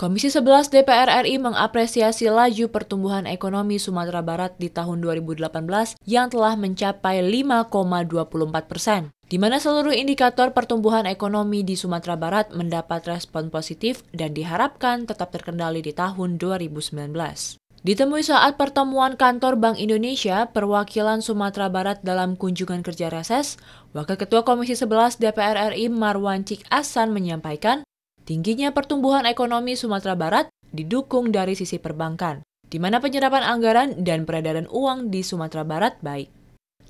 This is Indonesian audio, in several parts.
Komisi 11 DPR RI mengapresiasi laju pertumbuhan ekonomi Sumatera Barat di tahun 2018 yang telah mencapai 5,24 persen, di mana seluruh indikator pertumbuhan ekonomi di Sumatera Barat mendapat respon positif dan diharapkan tetap terkendali di tahun 2019. Ditemui saat pertemuan kantor Bank Indonesia, perwakilan Sumatera Barat dalam kunjungan kerja reses, Wakil Ketua Komisi 11 DPR RI Marwan Cik Asan menyampaikan, tingginya pertumbuhan ekonomi Sumatera Barat didukung dari sisi perbankan, di mana penyerapan anggaran dan peredaran uang di Sumatera Barat baik.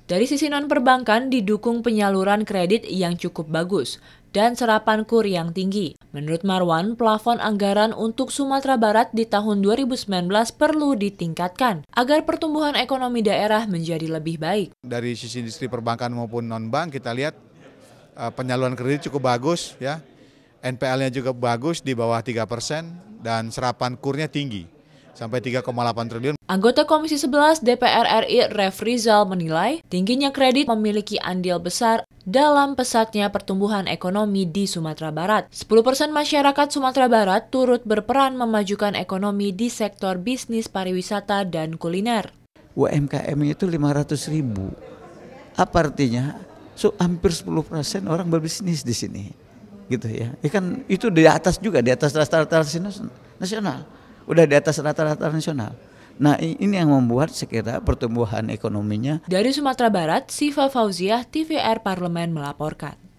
Dari sisi non-perbankan didukung penyaluran kredit yang cukup bagus, dan serapan kur yang tinggi. Menurut Marwan, plafon anggaran untuk Sumatera Barat di tahun 2019 perlu ditingkatkan agar pertumbuhan ekonomi daerah menjadi lebih baik. Dari sisi industri perbankan maupun non-bank kita lihat eh, penyaluran kredit cukup bagus ya. NPL-nya juga bagus di bawah 3 persen dan serapan kurnya tinggi sampai 3,8 triliun. Anggota Komisi 11 DPR RI Ref Rizal menilai tingginya kredit memiliki andil besar dalam pesatnya pertumbuhan ekonomi di Sumatera Barat. 10% masyarakat Sumatera Barat turut berperan memajukan ekonomi di sektor bisnis pariwisata dan kuliner. UMKM itu 500 ribu. Apa artinya? So, hampir 10% orang berbisnis di sini gitu ya. Ikan itu di atas juga di atas rata-rata nasional udah di atas rata-rata nasional. Nah ini yang membuat sekira pertumbuhan ekonominya. Dari Sumatera Barat, Siva Fauziah, TVR Parlemen melaporkan.